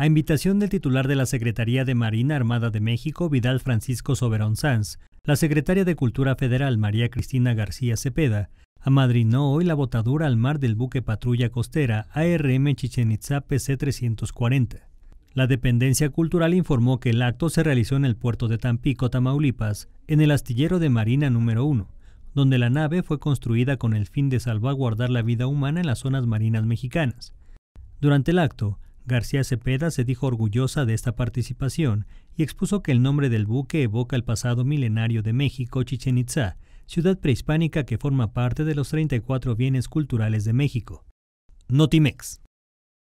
A invitación del titular de la Secretaría de Marina Armada de México, Vidal Francisco Soberón Sanz, la secretaria de Cultura Federal, María Cristina García Cepeda, amadrinó hoy la botadura al mar del buque patrulla costera ARM Chichen Itza PC-340. La dependencia cultural informó que el acto se realizó en el puerto de Tampico, Tamaulipas, en el astillero de Marina número 1, donde la nave fue construida con el fin de salvaguardar la vida humana en las zonas marinas mexicanas. Durante el acto, García Cepeda se dijo orgullosa de esta participación y expuso que el nombre del buque evoca el pasado milenario de México, Chichen Itza, ciudad prehispánica que forma parte de los 34 bienes culturales de México. Notimex.